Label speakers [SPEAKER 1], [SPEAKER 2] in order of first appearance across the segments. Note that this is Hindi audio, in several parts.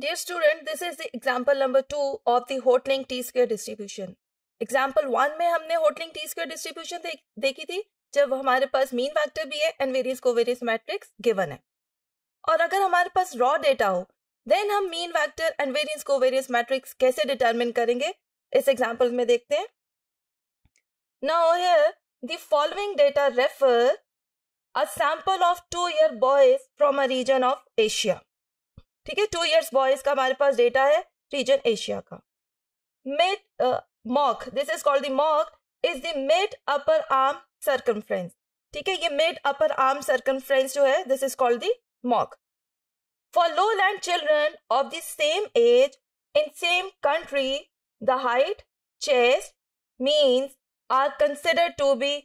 [SPEAKER 1] Dear student, this is the example number two of the Hotling t square distribution. Example one में हमने Hotling t square distribution दे, देखी थी जब हमारे पास मीन फैक्टर भी है and variance covariance matrix given है और अगर हमारे पास रॉ डेटा हो देन हम mean factor and variance covariance matrix कैसे डिटरमिन करेंगे इस एग्जांपल में देखते हैं now here the following data refer a sample of two year boys from a region of Asia ठीक है टू इयर्स बॉयज का हमारे पास डेटा है रीजन एशिया का mid mock this is called the mock is the mid upper arm circumference ठीक है ये मिड अपर आर्म सर्कमफ्रेंस जो है this is called the mock for lowland children of the same age in same country the height chest means are consider to be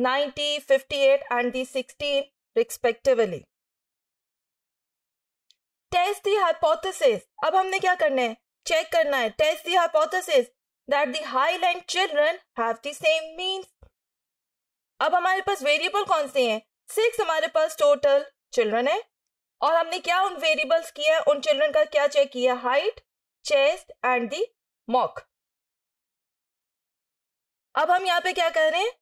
[SPEAKER 1] 90, 58 eight and 16 respectively test the hypothesis अब हमने क्या करना है चेक करना है test the hypothesis that the highland children have the same means अब हमारे पास वेरिएबल कौन से हैं सिक्स हमारे पास टोटल चिल्ड्रन है और हमने क्या उन वेरिएबल्स किया उन चिल्ड्रन का क्या चेक किया height chest and the mock अब हम यहाँ पे क्या कर रहे हैं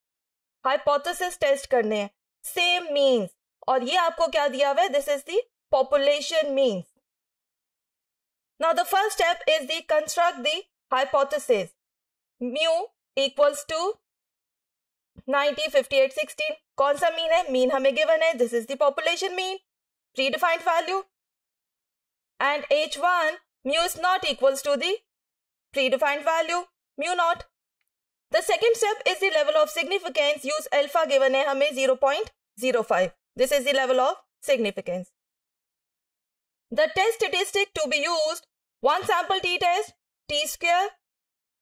[SPEAKER 1] हाइपोथेसिस टेस्ट करने हैं सेम मींस और ये आपको क्या दिया हुआ है this is the population means. Now the first step is the construct the hypothesis. Mu equals to 90, 58, 16. कौन Mean, मीन है मीन हमें गिवन है this is the population mean predefined value and H one mu is not predefined value mu naught. The second step is the level of significance. Use alpha given है हमें 0.05. This is the level of significance. The test statistic to be used, one sample t test, t square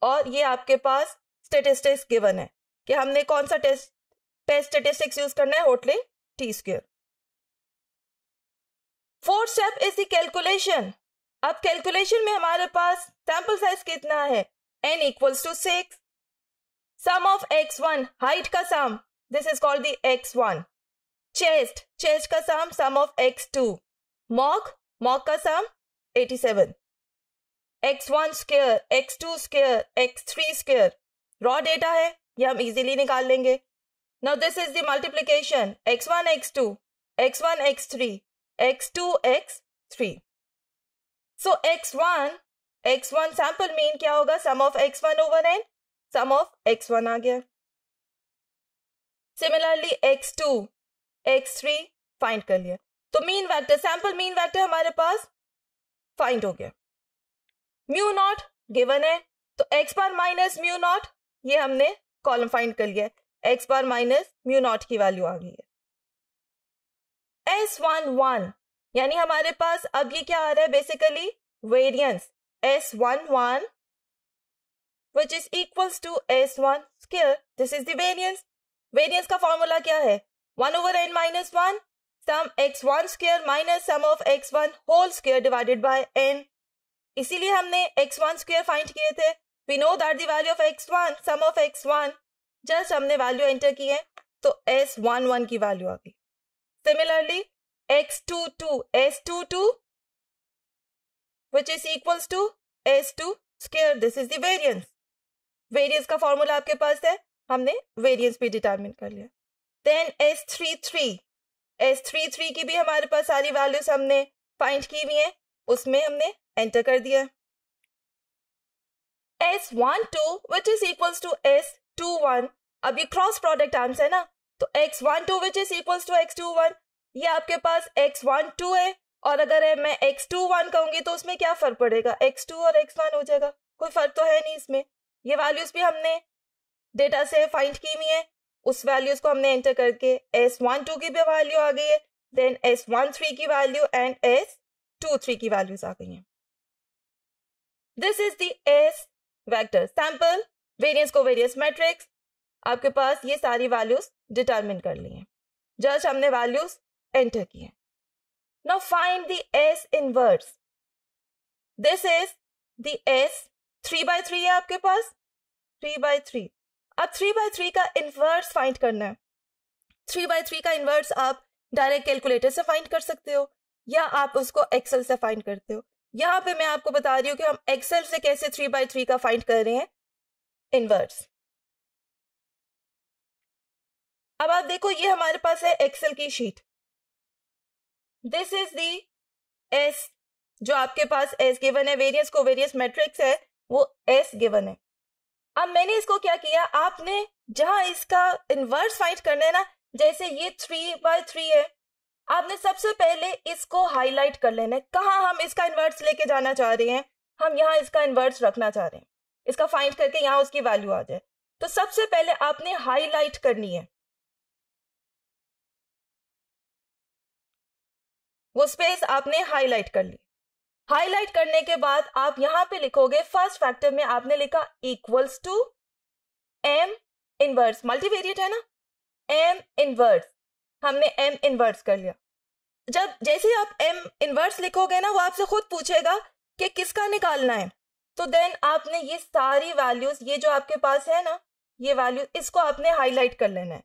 [SPEAKER 1] और ये आपके पास स्टेटिस्टिक्स गिवन है कि हमने कौन सा टेस्ट टेस्ट स्टेटिस्टिक्स यूज करना है Hotelling T square fourth step is the calculation अब कैलकुलेशन में हमारे पास सैंपल साइज कितना है n equals to six sum of x one height का sum this is called the x one chest chest का sum sum of x two mock mock का sum 87 x1 square x2 square x3 square raw data है ये हम इजीली निकाल लेंगे now this is the multiplication x1 x2 x1 x3 x2 x3 so x1 x1 sample mean क्या होगा sum of x1 over n sum of x1 आ गया सिमिलरली x2 x3 फाइंड कर लिया तो mean vector sample mean vector हमारे पास फाइंड हो गया म्यू नॉट गिवन है तो x bar minus mu not ये हमने कॉलम फाइंड कर लिया x bar minus mu not की वैल्यू आ गई है एस वन वन यानी हमारे पास अब ये क्या आ रहा है basically variance S one one which is equals to S one This this is variance. Variance का फॉर्मूला क्या है one over n minus one sum x one square minus sum of x one whole square divided by n इसीलिए हमने एक्स वन स्क्र फाइंड किए थे we know that the value of x one sum of x one just हमने वैल्यू एंटर की है तो एस वन वन की वैल्यू आ गई similarly x two two S two two which is equals to S two square this is the variance का फॉर्मूला आपके पास है हमने वेरियंस भी डिटर्मिन कर लिया then S three three S three three की भी हमारे पास सारी वैल्यूज हमने फाइंड की हुई है उसमें हमने एंटर कर दिया S one two which is equals to S two one अब ये क्रॉस प्रोडक्ट आंसर है ना तो x one two which is equals to x two one ये आपके पास एक्स वन टू है और अगर है मैं एक्स टू वन कहूंगी तो उसमें क्या फर्क पड़ेगा एक्स टू और एक्स वन हो जाएगा कोई फर्क तो है नहीं इसमें ये वैल्यूज भी हमने डेटा से फाइंड की हुई है उस वैल्यूज को हमने एंटर करके एस वन टू की भी वैल्यू आ गई है देन एस वन थ्री की value and S two three की वैल्यूज आ गई हैं this is the S sample variance covariance matrix आपके पास ये सारी वैल्यूज डिटर्मिन कर ली हैं जस्ट हमने वैल्यूज एंटर की हैं now find the S inverse this is the S three by three है आपके पास थ्री बाय थ्री अब थ्री बाय थ्री का इन्वर्स फाइंड करना है थ्री बाय थ्री का इन्वर्स आप डायरेक्ट कैलकुलेटर से फाइंड कर सकते हो या आप उसको एक्सेल से फाइंड करते हो यहाँ पे मैं आपको बता रही हूँ कि हम एक्सेल से कैसे थ्री बाय थ्री का फाइंड कर रहे हैं इन्वर्स अब आप देखो ये हमारे पास है एक्सेल की sheet this is the S जो आपके पास एस गिवन है वेरियस को वेरियस मैट्रिक्स है वो एस गिवन है अब मैंने इसको क्या किया आपने जहां इसका इनवर्स फाइंड करना है ना जैसे ये थ्री बाय थ्री है आपने सबसे पहले इसको हाईलाइट कर लेना है कहाँ हम इसका इन्वर्स लेके जाना चाह रहे हैं हम यहाँ इसका इन्वर्स रखना चाह रहे हैं इसका फाइंड करके यहाँ उसकी वैल्यू आ जाए तो सबसे पहले आपने हाईलाइट करनी है वो स्पेस आपने हाईलाइट कर ली हाईलाइट करने के बाद आप यहां पे लिखोगे फर्स्ट फैक्टर में आपने लिखा equals to M inverse multivariate है ना एम इनवर्स हमने एम इनवर्स कर लिया जब जैसे आप एम इनवर्स लिखोगे ना वो आपसे खुद पूछेगा कि किसका निकालना है तो देन आपने ये सारी वैल्यूज ये जो आपके पास है ना ये वैल्यू इसको आपने हाईलाइट कर लेना है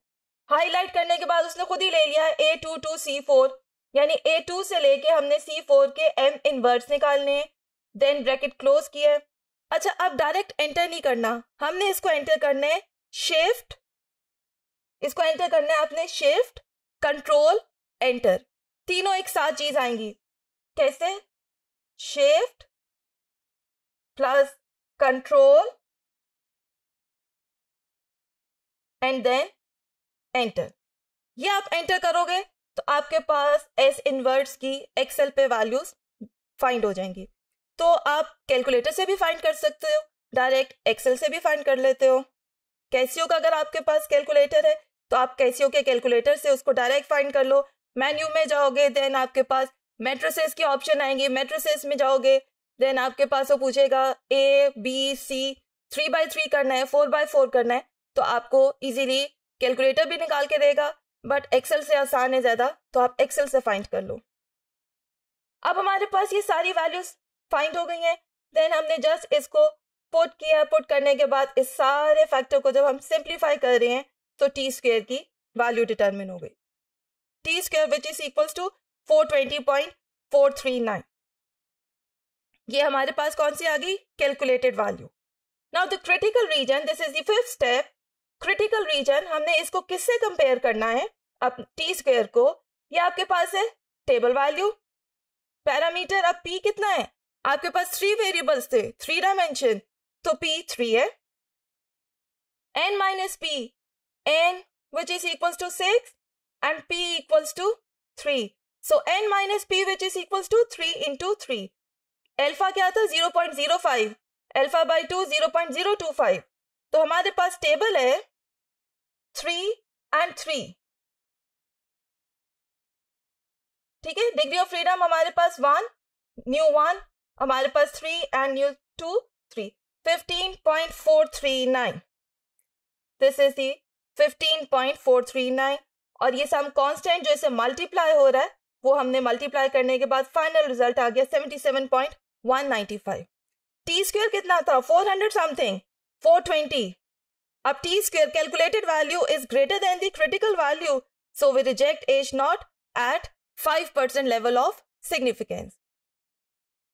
[SPEAKER 1] हाईलाइट करने के बाद उसने खुद ही ले लिया है A two two C four यानी ए टू से लेके हमने सी फोर के एम इनवर्स निकालने हैं देन ब्रैकेट क्लोज किया है अच्छा अब डायरेक्ट एंटर नहीं करना हमने इसको एंटर करना है शिफ्ट इसको एंटर करना है आपने शिफ्ट कंट्रोल एंटर तीनों एक साथ चीज आएंगी कैसे shift plus control and then enter ये आप एंटर करोगे तो आपके पास एस इनवर्ट्स की एक्सेल पे वैल्यूज फाइंड हो जाएंगी तो आप कैलकुलेटर से भी फाइंड कर सकते हो डायरेक्ट एक्सेल से भी फाइंड कर लेते हो कैसियो का अगर आपके पास कैलकुलेटर है तो आप कैसियो के कैलकुलेटर से उसको डायरेक्ट फाइंड कर लो मेन्यू में जाओगे देन आपके पास मेट्रोसेस की ऑप्शन आएंगे मेट्रोसेस में जाओगे देन आपके पास वो पूछेगा A B C three by three करना है फोर बाय फोर करना है तो आपको इजीली कैलकुलेटर भी निकाल के देगा बट एक्सेल से आसान है ज़्यादा तो आप एक्सेल से फाइंड कर लो अब हमारे पास ये सारी वैल्यूज फाइंड हो गई हैं देन हमने जस्ट इसको पुट किया पुट करने के बाद इस सारे फैक्टर को जब हम सिंप्लीफाई कर रहे हैं तो टी स्क्र की वैल्यू डिटर्मिन हो गई T square which is equal to four twenty point four three nine ये हमारे पास कौन सी आ गई calculated value now the critical region this is the fifth step critical region हमने इसको किससे कंपेयर करना है अब टी स्क्र को ये आपके पास है टेबल वैल्यू पैरामीटर अब पी कितना है आपके पास थ्री वेरिएबल्स थे थ्री डायमेंशन तो पी थ्री है n minus p n which is equals to six and p equals to three so n minus p which is equals to three into three alpha क्या था zero point zero five alpha by two zero point zero two five तो हमारे पास टेबल है थ्री एंड थ्री ठीक है डिग्री ऑफ फ्रीडम हमारे पास वन न्यू वन हमारे पास three and nu two three fifteen point four three nine this is the fifteen point four three nine और ये सम कांस्टेंट जो इसे मल्टीप्लाई हो रहा है वो हमने मल्टीप्लाई करने के बाद फाइनल रिजल्ट आ गया seventy seven point one ninety five T square कितना था four hundred something 420. Our t square calculated value is greater than the critical value, so we reject H naught at 5% level of significance.